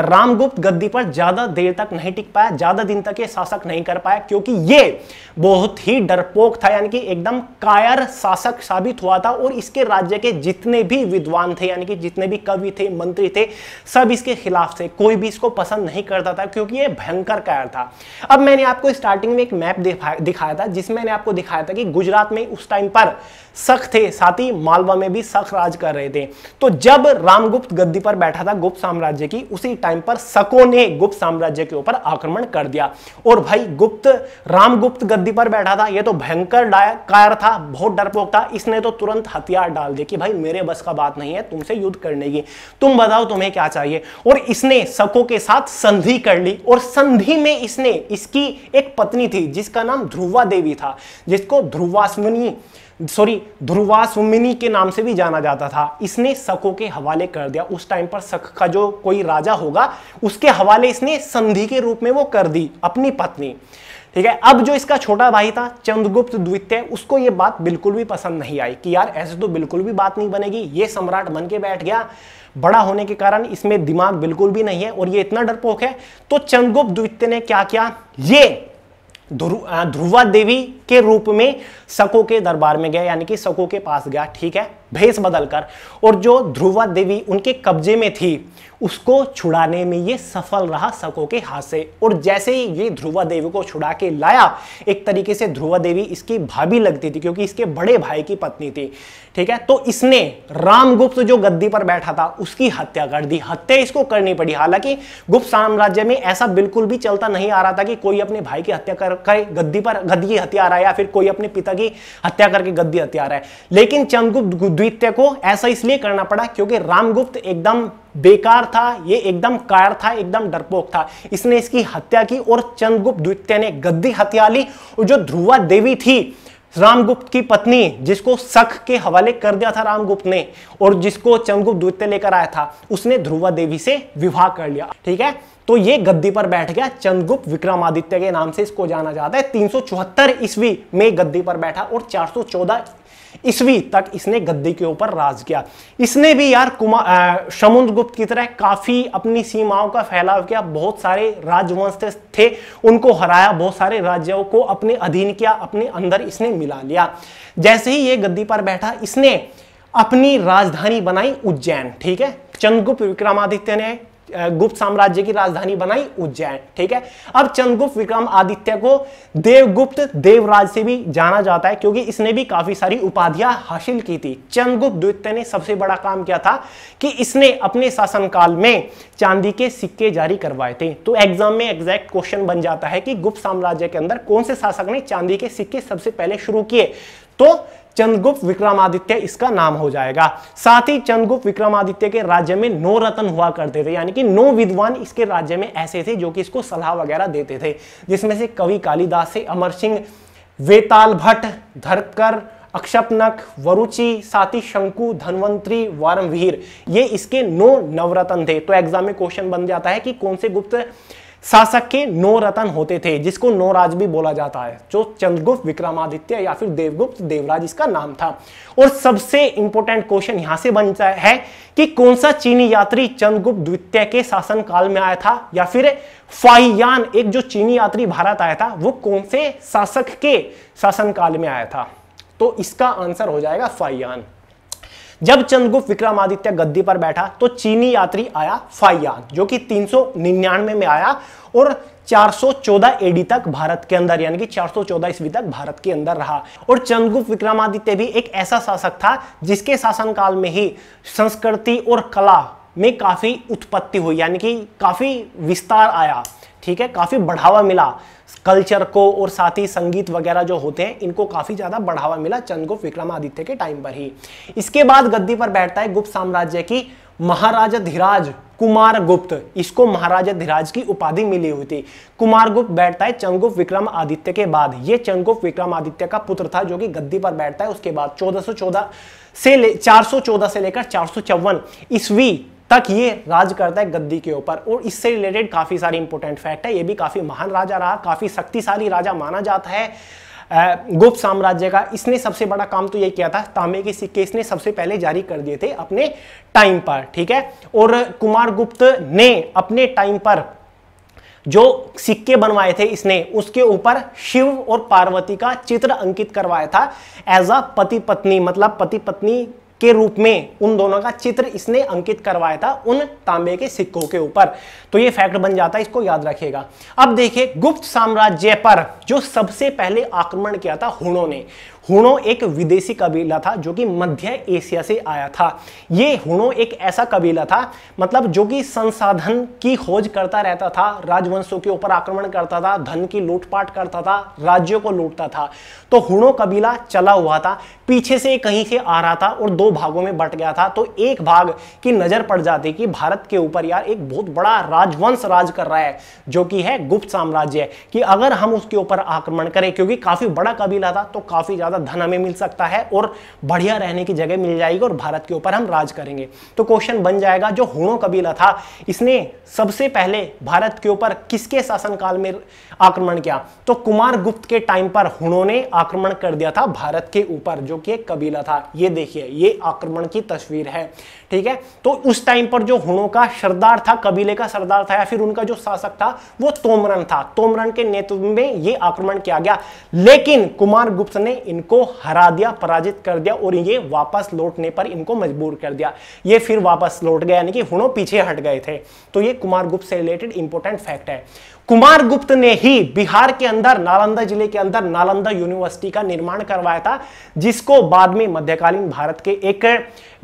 रामगुप्त गद्दी पर ज्यादा देर तक नहीं टिक पाया ज्यादा दिन तक ये शासक नहीं कर पाया क्योंकि ये बहुत ही डरपोक था यानी कि एकदम कायर शासक साबित हुआ था और इसके राज्य के जितने भी विद्वान थे यानी कि जितने भी कवि थे मंत्री थे सब इसके खिलाफ थे कोई भी इसको पसंद नहीं करता था क्योंकि ये भयंकर कायर था अब मैंने आपको स्टार्टिंग में एक मैप दिखाया था जिसमें मैंने आपको दिखाया था कि गुजरात में उस टाइम पर सख थे साथ ही मालवा में भी सख राज कर रहे थे तो जब रामगुप्त गद्दी पर बैठा था गुप्त साम्राज्य की उसी टाइम पर सकों ने गुप्त साम्राज्य के ऊपर आक्रमण कर दिया और भाई गुप्त रामगुप्त गद्दी पर बैठा था यह तो भयंकर कायर था बहुत डरपोक था इसने तो तुरंत हथियार डाल दिया कि भाई मेरे बस का बात नहीं है तुमसे युद्ध करने की तुम बताओ तुम्हें क्या चाहिए और इसने सको के साथ संधि कर ली और संधि में इसने इसकी एक पत्नी थी जिसका नाम ध्रुवा देवी था जिसको ध्रुवास्वनी सॉरी ध्रुवा सुमिनी के नाम से भी जाना जाता था इसने शकों के हवाले कर दिया उस टाइम पर सख का जो कोई राजा होगा उसके हवाले इसने संधि के रूप में वो कर दी अपनी पत्नी ठीक है अब जो इसका छोटा भाई था चंद्रगुप्त द्वितीय उसको ये बात बिल्कुल भी पसंद नहीं आई कि यार ऐसे तो बिल्कुल भी बात नहीं बनेगी ये सम्राट बन के बैठ गया बड़ा होने के कारण इसमें दिमाग बिल्कुल भी नहीं है और ये इतना डरपोक है तो चंद्रगुप्त द्वितीय ने क्या किया ये ध्रुवा देवी के रूप में सको के दरबार में गया यानी कि सको के पास गया ठीक है भेष बदलकर और जो ध्रुवा देवी उनके कब्जे में थी उसको छुड़ाने में ये सफल रहा सको के हाथ से और जैसे ही ये ध्रुवा देवी को छुड़ा के लाया एक तरीके से ध्रुवा देवी इसकी भाभी लगती थी क्योंकि इसके बड़े भाई की पत्नी थी ठीक है तो इसने रामगुप्त जो गद्दी पर बैठा था उसकी हत्या कर दी हत्या इसको करनी पड़ी हालांकि गुप्त साम्राज्य में ऐसा बिल्कुल भी चलता नहीं आ रहा था कि कोई अपने भाई की हत्या कर करे गद्दी पर गद्दी हत्या आ रहा है या फिर कोई अपने पिता की हत्या करके गद्दी हत्या आ रहा है लेकिन चंद्रगुप्त द्वितीय को ऐसा इसलिए करना पड़ा क्योंकि रामगुप्त एकदम बेकार था ये एकदम कायर था एकदम डरपोक था इसने इसकी हत्या की और चंद्रगुप्त द्वितीय ने गद्दी हत्या ली और जो ध्रुवा देवी थी रामगुप्त की पत्नी जिसको सख के हवाले कर दिया था रामगुप्त ने और जिसको चंद्रगुप्त द्वितीय लेकर आया था उसने ध्रुवा देवी से विवाह कर लिया ठीक है तो ये गद्दी पर बैठ गया चंद्रगुप्त विक्रमादित्य के नाम से इसको जाना जाता है 374 ईस्वी में गद्दी पर बैठा और 414 ईस्वी तक इसने गद्दी के ऊपर राज किया इसने भी यार कुमार गुप्त की तरह काफी अपनी सीमाओं का फैलाव किया बहुत सारे राजवंश थे उनको हराया बहुत सारे राज्यों को अपने अधीन किया अपने अंदर इसने मिला लिया जैसे ही ये गद्दी पर बैठा इसने अपनी राजधानी बनाई उज्जैन ठीक है चंद्रगुप्त विक्रमादित्य ने गुप्त साम्राज्य की राजधानी बनाई उज्जैन ठीक है अब चंद्रगुप्त आदित्य को देवगुप्त देवराज से भी जाना जाता है क्योंकि इसने भी काफी सारी उपाधियां हासिल की थी चंद्रगुप्त द्वितीय ने सबसे बड़ा काम किया था कि इसने अपने शासनकाल में चांदी के सिक्के जारी करवाए थे तो एग्जाम में एग्जैक्ट क्वेश्चन बन जाता है कि गुप्त साम्राज्य के अंदर कौन से शासक ने चांदी के सिक्के सबसे पहले शुरू किए तो चंद्रगुप्त विक्रमादित्य इसका नाम हो जाएगा साथ ही चंद्रगुप्त विक्रमादित्य के राज्य में नौ रतन हुआ करते थे यानी कि नौ विद्वान इसके राज्य में ऐसे थे जो कि इसको सलाह वगैरह देते थे जिसमें से कवि कालिदास से अमर सिंह वेताल भट्ट धरकर अक्षपनक वरुचि साथी शंकु धनवंतरी वारमवीर ये इसके नौ नवरत्न थे तो एग्जाम में क्वेश्चन बन जाता है कि कौन से गुप्त शासक के नौ रतन होते थे जिसको नौराज भी बोला जाता है जो चंद्रगुप्त विक्रमादित्य या फिर देवगुप्त देवराज इसका नाम था और सबसे इंपॉर्टेंट क्वेश्चन यहां से बनता है कि कौन सा चीनी यात्री चंद्रगुप्त द्वितीय के शासन काल में आया था या फिर फाहियान एक जो चीनी यात्री भारत आया था वो कौन से शासक के शासन काल में आया था तो इसका आंसर हो जाएगा फाहियान जब चंद्रगुप्त विक्रमादित्य गद्दी पर बैठा तो चीनी यात्री आया फाइयान जो कि 399 में आया और 414 एडी तक भारत के अंदर यानी कि 414 ईस्वी तक भारत के अंदर रहा और चंद्रगुप्त विक्रमादित्य भी एक ऐसा शासक था जिसके शासनकाल में ही संस्कृति और कला में काफी उत्पत्ति हुई यानी कि काफी विस्तार आया ठीक है काफ़ी बढ़ावा मिला कल्चर को और साथ ही संगीत वगैरह जो होते हैं इनको काफ़ी ज़्यादा बढ़ावा मिला चंद्रगुप्त विक्रमादित्य के टाइम पर ही इसके बाद गद्दी पर बैठता है गुप्त साम्राज्य की महाराजा धीराज कुमार गुप्त इसको महाराजा धीराज की उपाधि मिली हुई थी कुमार गुप्त बैठता है चंगुप्त विक्रम आदित्य के बाद ये विक्रम विक्रमादित्य का पुत्र था जो कि गद्दी पर बैठता है उसके बाद 1414 से ले 414 से लेकर चार सौ ईस्वी तक ये राज करता है गद्दी के ऊपर और इससे रिलेटेड काफ़ी सारी इंपोर्टेंट फैक्ट है ये भी काफ़ी महान राजा रहा काफ़ी शक्तिशाली राजा माना जाता है गुप्त साम्राज्य का इसने सबसे बड़ा काम तो ये किया था तांबे के सिक्के इसने सबसे पहले जारी कर दिए थे अपने टाइम पर ठीक है और कुमार गुप्त ने अपने टाइम पर जो सिक्के बनवाए थे इसने उसके ऊपर शिव और पार्वती का चित्र अंकित करवाया था एज अ पति पत्नी मतलब पति पत्नी के रूप में उन दोनों का चित्र इसने अंकित करवाया था उन तांबे के सिक्कों के ऊपर तो ये फैक्ट बन जाता है इसको याद रखिएगा अब देखिए गुप्त साम्राज्य पर जो सबसे पहले आक्रमण किया था हुणों ने हुनो एक विदेशी कबीला था जो कि मध्य एशिया से आया था ये हुनो एक ऐसा कबीला था मतलब जो कि संसाधन की खोज करता रहता था राजवंशों के ऊपर आक्रमण करता था धन की लूटपाट करता था राज्यों को लूटता था तो हुनो कबीला चला हुआ था पीछे से कहीं से आ रहा था और दो भागों में बट गया था तो एक भाग की नजर पड़ जाती कि भारत के ऊपर यार एक बहुत बड़ा राजवंश राज कर रहा है जो कि है गुप्त साम्राज्य कि अगर हम उसके ऊपर आक्रमण करें क्योंकि काफी बड़ा कबीला था तो काफी ज्यादा ज़्यादा धन हमें मिल सकता है और बढ़िया रहने की जगह मिल जाएगी और भारत के ऊपर हम राज करेंगे तो क्वेश्चन बन जाएगा जो हुणों कबीला था इसने सबसे पहले भारत के ऊपर किसके शासनकाल में आक्रमण किया तो कुमार गुप्त के टाइम पर हुणों ने आक्रमण कर दिया था भारत के ऊपर जो कि एक कबीला था ये देखिए ये आक्रमण की तस्वीर है ठीक है तो उस टाइम पर जो हुणों का सरदार था कबीले का सरदार था या फिर उनका जो शासक था वो तोमरन था तोमरन के नेतृत्व में ये आक्रमण किया गया लेकिन कुमार गुप्त ने इनको हरा दिया पराजित कर दिया और ये वापस लौटने पर इनको मजबूर कर दिया ये फिर वापस लौट गया यानी कि हुणों पीछे हट गए थे तो ये कुमार गुप्त से रिलेटेड इंपॉर्टेंट फैक्ट है कुमार गुप्त ने ही बिहार के अंदर नालंदा जिले के अंदर नालंदा यूनिवर्सिटी का निर्माण करवाया था जिसको बाद में मध्यकालीन भारत के एक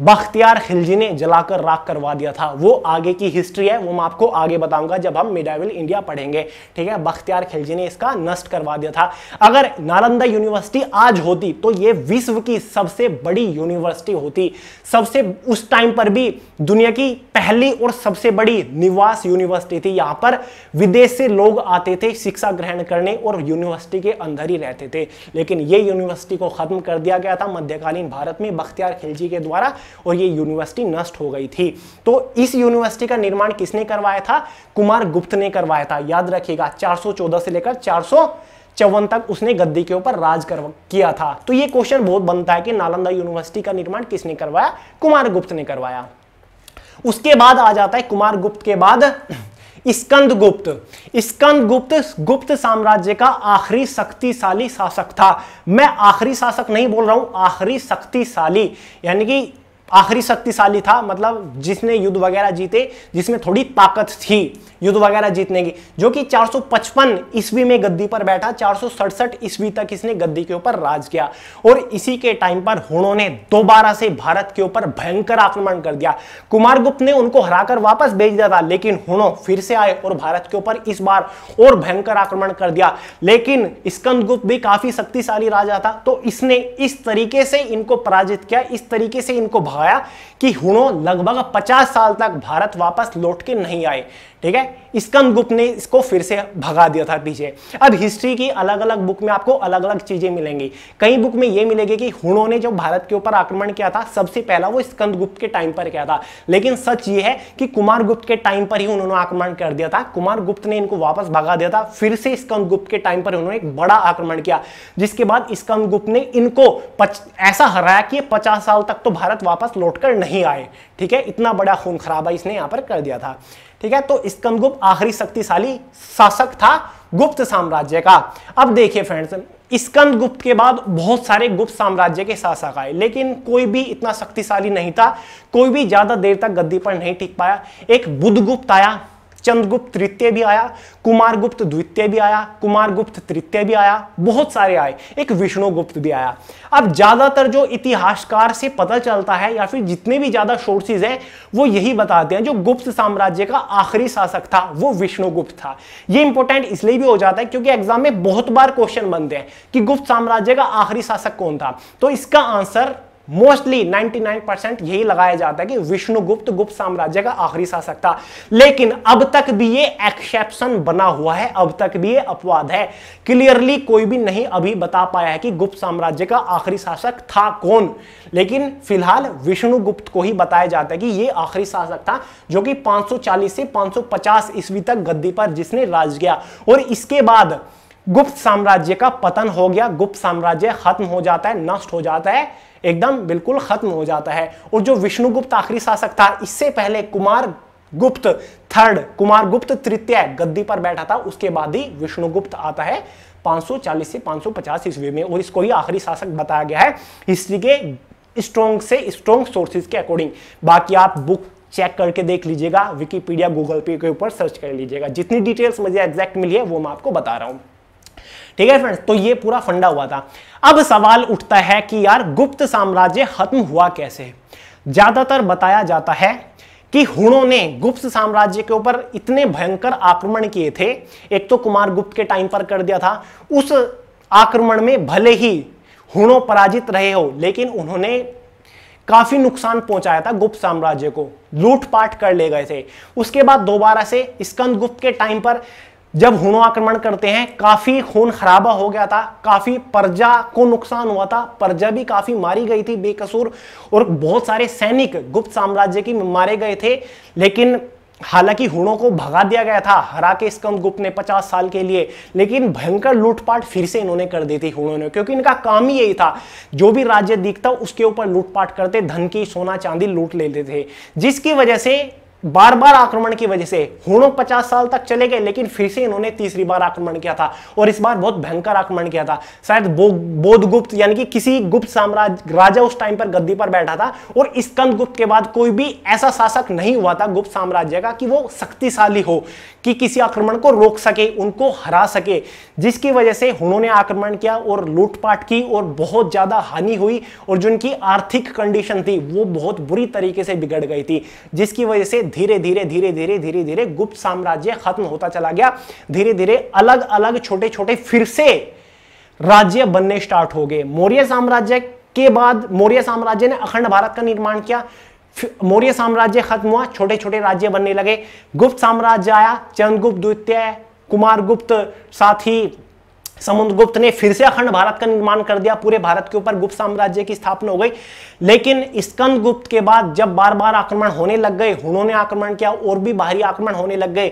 बख्तियार खिलजी ने जलाकर राख करवा दिया था वो आगे की हिस्ट्री है वो मैं आपको आगे बताऊंगा जब हम मिडाविल इंडिया पढ़ेंगे ठीक है बख्तियार खिलजी ने इसका नष्ट करवा दिया था अगर नालंदा यूनिवर्सिटी आज होती तो ये विश्व की सबसे बड़ी यूनिवर्सिटी होती सबसे उस टाइम पर भी दुनिया की पहली और सबसे बड़ी निवास यूनिवर्सिटी थी यहां पर विदेश से लोग आते थे शिक्षा ग्रहण करने और यूनिवर्सिटी के अंदर ही रहते थे लेकिन ये यूनिवर्सिटी को ख़त्म कर दिया गया था मध्यकालीन भारत में बख्तियार खिलजी के द्वारा और ये यूनिवर्सिटी नष्ट हो गई थी तो इस यूनिवर्सिटी का निर्माण किसने करवाया था कुमार गुप्त ने करवाया था याद रखिएगा चार से लेकर चार चौवन तक उसने गद्दी के ऊपर राज कर किया था तो ये क्वेश्चन बहुत बनता है कि नालंदा यूनिवर्सिटी का निर्माण किसने करवाया कुमार गुप्त ने करवाया उसके बाद आ जाता है कुमार गुप्त के बाद स्कंद गुप्त स्कंद गुप्त गुप्त साम्राज्य का आखिरी शक्तिशाली शासक था मैं आखिरी शासक नहीं बोल रहा हूं आखिरी शक्तिशाली यानी कि आखिरी शक्तिशाली था मतलब जिसने युद्ध वगैरह जीते जिसमें थोड़ी ताकत थी युद्ध वगैरह जीतने की जो कि 455 ईस्वी में गद्दी पर बैठा चार ईस्वी तक इसने गद्दी के ऊपर राज किया और इसी के टाइम पर हुणों ने दोबारा से भारत के ऊपर भयंकर आक्रमण कर दिया कुमार गुप्त ने उनको हराकर वापस भेज दिया था लेकिन हुणों फिर से आए और भारत के ऊपर इस बार और भयंकर आक्रमण कर दिया लेकिन स्कंद गुप्त भी काफी शक्तिशाली राजा था तो इसने इस तरीके से इनको पराजित किया इस तरीके से इनको भारत दिखाया कि हुनो लगभग 50 साल तक भारत वापस लौट के नहीं आए ठीक है स्कंद गुप्त ने इसको फिर से भगा दिया था पीछे अब हिस्ट्री की अलग अलग बुक में आपको अलग अलग चीजें मिलेंगी कई बुक में यह मिलेगी कि हुणों ने जो भारत के ऊपर आक्रमण किया था सबसे पहला वो स्कंद गुप्त के टाइम पर किया था लेकिन सच ये है कि कुमार गुप्त के टाइम पर ही उन्होंने आक्रमण कर दिया था कुमार गुप्त ने इनको वापस भगा दिया था फिर से स्कंद गुप्त के टाइम पर उन्होंने एक बड़ा आक्रमण किया जिसके बाद स्कंद गुप्त ने इनको ऐसा हराया कि पचास साल तक तो भारत वापस लौटकर नहीं आए ठीक है इतना बड़ा खून खराबा इसने यहां पर कर दिया था ठीक है तो स्कंदगुप्त आखिरी शक्तिशाली शासक था गुप्त साम्राज्य का अब देखिए फ्रेंड्स स्कंद गुप्त के बाद बहुत सारे गुप्त साम्राज्य के शासक आए लेकिन कोई भी इतना शक्तिशाली नहीं था कोई भी ज्यादा देर तक गद्दी पर नहीं टिक पाया एक गुप्त आया चंद्रगुप्त तृतीय भी आया कुमारगुप्त द्वितीय भी आया कुमारगुप्त तृतीय भी आया बहुत सारे आए एक विष्णुगुप्त भी आया अब ज्यादातर जो इतिहासकार से पता चलता है या फिर जितने भी ज्यादा सोर्सेज हैं वो यही बताते हैं जो गुप्त साम्राज्य का आखिरी शासक था वो विष्णुगुप्त था ये इंपॉर्टेंट इसलिए भी हो जाता है क्योंकि एग्जाम में बहुत बार क्वेश्चन बनते हैं कि गुप्त साम्राज्य का आखिरी शासक कौन था तो इसका आंसर मोस्टली 99% यही लगाया जाता है कि विष्णुगुप्त गुप्त साम्राज्य का आखिरी शासक था लेकिन अब तक भी ये एक्सेप्शन बना हुआ है अब तक भी ये अपवाद है क्लियरली कोई भी नहीं अभी बता पाया है कि गुप्त साम्राज्य का आखिरी शासक था कौन लेकिन फिलहाल विष्णुगुप्त को ही बताया जाता है कि ये आखिरी शासक था जो कि 540 से 550 ईस्वी तक गद्दी पर जिसने राज किया और इसके बाद गुप्त साम्राज्य का पतन हो गया गुप्त साम्राज्य खत्म हो जाता है नष्ट हो जाता है एकदम बिल्कुल खत्म हो जाता है और जो विष्णुगुप्त आखिरी शासक था इससे पहले कुमार गुप्त थर्ड कुमार गुप्त तृतीय गद्दी पर बैठा था उसके बाद ही विष्णुगुप्त आता है 540 से 550 ईस्वी में और इसको ही आखिरी शासक बताया गया है हिस्ट्री के स्ट्रॉन्ग से स्ट्रॉन्ग सोर्सेज के अकॉर्डिंग बाकी आप बुक चेक करके देख लीजिएगा विकीपीडिया गूगल पे के ऊपर सर्च कर लीजिएगा जितनी डिटेल्स मुझे एग्जैक्ट मिली है वो मैं आपको बता रहा हूँ ठीक है फ्रेंड्स तो ये पूरा फंडा हुआ था अब सवाल उठता है कि यार गुप्त साम्राज्य खत्म हुआ कैसे ज्यादातर बताया जाता है कि हुणों ने गुप्त साम्राज्य के ऊपर इतने भयंकर आक्रमण किए थे एक तो कुमार गुप्त के टाइम पर कर दिया था उस आक्रमण में भले ही हुणों पराजित रहे हो लेकिन उन्होंने काफी नुकसान पहुंचाया था गुप्त साम्राज्य को लूटपाट कर ले गए थे उसके बाद दोबारा से स्कंद गुप्त के टाइम पर जब हुनो आक्रमण करते हैं काफी खून खराबा हो गया था काफी प्रजा को नुकसान हुआ था प्रजा भी काफी मारी गई थी बेकसूर और बहुत सारे सैनिक गुप्त साम्राज्य की मारे गए थे लेकिन हालांकि हुणों को भगा दिया गया था हरा के स्कंद गुप्त ने 50 साल के लिए लेकिन भयंकर लूटपाट फिर से इन्होंने कर दी थी हुणों ने क्योंकि इनका काम ही यही था जो भी राज्य दिखता उसके ऊपर लूटपाट करते धन की सोना चांदी लूट लेते थे जिसकी वजह से बार बार आक्रमण की वजह से हूणो पचास साल तक चले गए लेकिन फिर से इन्होंने तीसरी बार आक्रमण किया था और इस बार बहुत भयंकर आक्रमण किया था शायद बोधगुप्त यानी कि किसी गुप्त साम्राज्य राजा उस टाइम पर गद्दी पर बैठा था और स्कंद गुप्त के बाद कोई भी ऐसा शासक नहीं हुआ था गुप्त साम्राज्य का कि वो शक्तिशाली हो कि किसी आक्रमण को रोक सके उनको हरा सके जिसकी वजह से उन्होंने आक्रमण किया और लूटपाट की और बहुत ज्यादा हानि हुई और जो उनकी आर्थिक कंडीशन थी वो बहुत बुरी तरीके से बिगड़ गई थी जिसकी वजह से धीरे धीरे धीरे धीरे धीरे धीरे गुप्त साम्राज्य खत्म होता चला गया धीरे धीरे अलग अलग छोटे छोटे फिर से राज्य बनने स्टार्ट हो गए मौर्य साम्राज्य के बाद मौर्य साम्राज्य ने अखंड भारत का निर्माण किया मौर्य साम्राज्य खत्म हुआ छोटे छोटे राज्य बनने लगे गुप्त साम्राज्य आया चंद्रगुप्त द्वितीय कुमारगुप्त साथ ही समुद्रगुप्त ने फिर से अखंड भारत का निर्माण कर दिया पूरे भारत के ऊपर गुप्त साम्राज्य की स्थापना हो गई लेकिन स्कंद गुप्त के बाद जब बार बार आक्रमण होने लग गए उन्होंने आक्रमण किया और भी बाहरी आक्रमण होने लग गए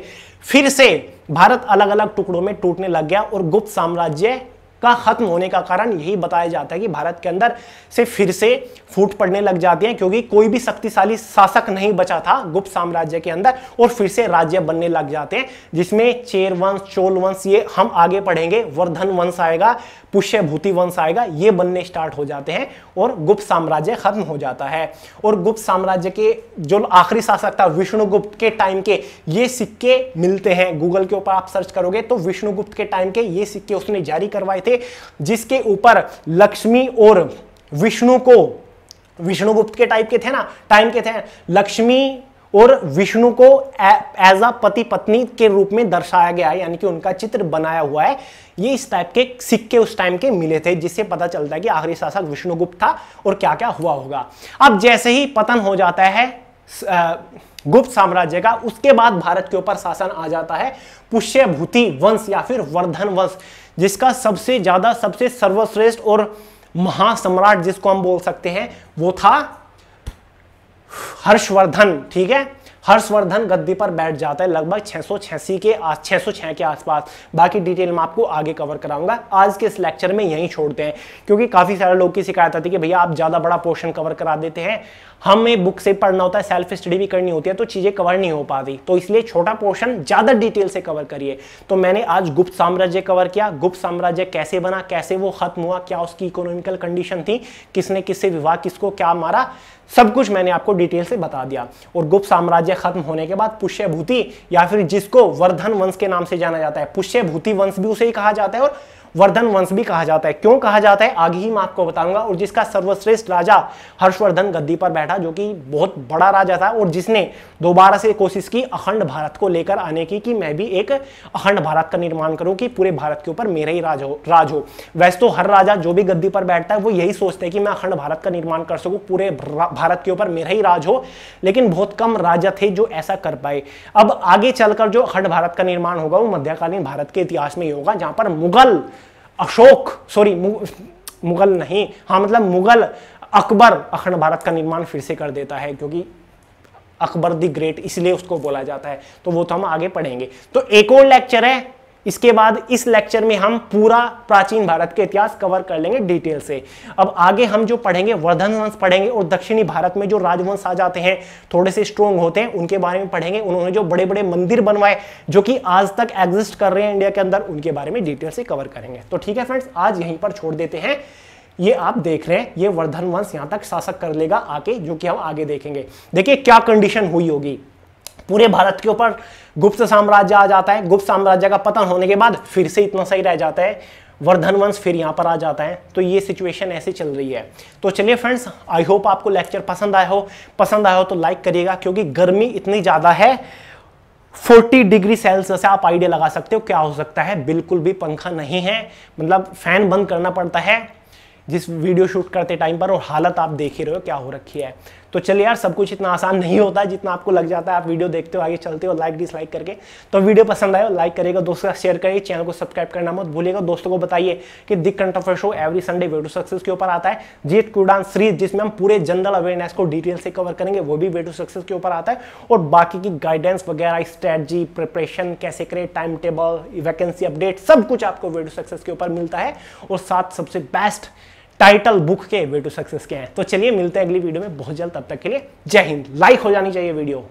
फिर से भारत अलग अलग टुकड़ों में टूटने लग गया और गुप्त साम्राज्य का खत्म होने का कारण यही बताया जाता है कि भारत के अंदर से फिर से फूट पड़ने लग जाती है क्योंकि कोई भी शक्तिशाली शासक नहीं बचा था गुप्त साम्राज्य के अंदर और फिर से राज्य बनने लग जाते हैं जिसमें चेर वंश चोल वंश ये हम आगे पढ़ेंगे वर्धन वंश आएगा पुष्यभूति वंश आएगा ये बनने स्टार्ट हो जाते हैं और गुप्त साम्राज्य खत्म हो जाता है और गुप्त साम्राज्य के जो आखिरी शासक था विष्णुगुप्त के टाइम के ये सिक्के मिलते हैं गूगल के ऊपर आप सर्च करोगे तो विष्णुगुप्त के टाइम के ये सिक्के उसने जारी करवाए थे थे जिसके ऊपर लक्ष्मी और विष्णु को विष्णुगुप्त के टाइप के थे ना टाइम के थे लक्ष्मी और विष्णु को एज अ पति पत्नी के रूप में दर्शाया गया है यानी कि उनका चित्र बनाया हुआ है ये इस टाइप के सिक्के उस टाइम के मिले थे जिससे पता चलता है कि आखिरी शासक विष्णुगुप्त था और क्या क्या हुआ होगा अब जैसे ही पतन हो जाता है गुप्त साम्राज्य का उसके बाद भारत के ऊपर शासन आ जाता है पुष्यभूति वंश या फिर वर्धन वंश जिसका सबसे ज़्यादा सबसे सर्वश्रेष्ठ और महासम्राट जिसको हम बोल सकते हैं वो था हर्षवर्धन ठीक है हर्षवर्धन गद्दी पर बैठ जाता है लगभग छह के छह सौ के आसपास बाकी डिटेल मैं आपको आगे कवर कराऊंगा आज के इस लेक्चर में यही छोड़ते हैं क्योंकि काफी सारे लोग की शिकायत आती है कि भैया आप ज्यादा बड़ा पोर्शन कवर करा देते हैं हमें बुक से पढ़ना होता है सेल्फ स्टडी भी करनी होती है तो चीजें कवर नहीं हो पाती तो इसलिए छोटा पोर्शन ज्यादा डिटेल से कवर करिए तो मैंने आज गुप्त साम्राज्य कवर किया गुप्त साम्राज्य कैसे बना कैसे वो खत्म हुआ क्या उसकी इकोनॉमिकल कंडीशन थी किसने किससे विवाह किसको क्या मारा सब कुछ मैंने आपको डिटेल से बता दिया और गुप्त साम्राज्य खत्म होने के बाद पुष्यभूति या फिर जिसको वर्धन वंश के नाम से जाना जाता है पुष्यभूति वंश भी उसे ही कहा जाता है और वर्धन वंश भी कहा जाता है क्यों कहा जाता है आगे ही मैं आपको बताऊंगा और जिसका सर्वश्रेष्ठ राजा हर्षवर्धन गद्दी पर बैठा जो कि बहुत बड़ा राजा था और जिसने दोबारा से कोशिश की अखंड भारत को लेकर आने की कि मैं भी एक अखंड भारत का निर्माण करूं कि पूरे भारत के ऊपर मेरा ही राज हो राज हो वैसे तो हर राजा जो भी गद्दी पर बैठता है वो यही सोचते हैं कि मैं अखंड भारत का निर्माण कर सकूं पूरे भारत के ऊपर मेरा ही राज हो लेकिन बहुत कम राजा थे जो ऐसा कर पाए अब आगे चलकर जो अखंड भारत का निर्माण होगा वो मध्यकालीन भारत के इतिहास में ही होगा जहां पर मुगल अशोक सॉरी मुगल नहीं हाँ मतलब मुगल अकबर अखंड भारत का निर्माण फिर से कर देता है क्योंकि अकबर द ग्रेट इसलिए उसको बोला जाता है तो वो तो हम आगे पढ़ेंगे तो एक और लेक्चर है इसके बाद इस लेक्चर में हम पूरा प्राचीन भारत के इतिहास कवर कर लेंगे डिटेल से अब आगे हम जो पढ़ेंगे वर्धन वंश पढ़ेंगे और दक्षिणी भारत में जो राजवंश आ जाते हैं थोड़े से स्ट्रोंग होते हैं उनके बारे में पढ़ेंगे उन्होंने जो बड़े बड़े मंदिर बनवाए जो कि आज तक एग्जिस्ट कर रहे हैं इंडिया के अंदर उनके बारे में डिटेल से कवर करेंगे तो ठीक है फ्रेंड्स आज यहीं पर छोड़ देते हैं ये आप देख रहे हैं ये वर्धन वंश यहां तक शासक कर लेगा आके जो कि हम आगे देखेंगे देखिए क्या कंडीशन हुई होगी पूरे भारत के ऊपर गुप्त साम्राज्य आ जाता है गुप्त साम्राज्य का पतन होने के बाद फिर से इतना सही रह जाता है वर्धन वंश फिर यहाँ पर आ जाता है तो ये सिचुएशन ऐसी चल रही है तो चलिए फ्रेंड्स आई होप आपको लेक्चर पसंद आया हो पसंद आया हो तो लाइक करिएगा क्योंकि गर्मी इतनी ज़्यादा है 40 डिग्री सेल्सियस से आप आइडिया लगा सकते हो क्या हो सकता है बिल्कुल भी पंखा नहीं है मतलब फैन बंद करना पड़ता है जिस वीडियो शूट करते टाइम पर और हालत आप देख ही रहे हो क्या हो रखी है तो चलिए यार सब कुछ इतना आसान नहीं होता है जितना आपको लग जाता है आप वीडियो देखते हो आगे चलते हो लाइक डिसलाइक करके तो वीडियो पसंद आए लाइक करेगा दोस्तों का शेयर करिए चैनल को सब्सक्राइब करना मत भूलेगा दोस्तों को बताइए कि दिक कंटोफर show every Sunday way to success के ऊपर आता है जीत क्रूडान सीरीज जिसमें हम पूरे जनरल अवेयरनेस को डिटेल से कवर करेंगे वो भी वे टू सक्सेस के ऊपर आता है और बाकी की गाइडेंस वगैरह स्ट्रेटजी प्रिपरेशन कैसे करें टाइम टेबल वैकेंसी अपडेट सब कुछ आपको वे टू सक्सेस के ऊपर मिलता है और साथ सबसे बेस्ट टाइटल बुक के वे टू सक्सेस के हैं तो चलिए मिलते हैं अगली वीडियो में बहुत जल्द तब तक के लिए जय हिंद लाइक हो जानी चाहिए वीडियो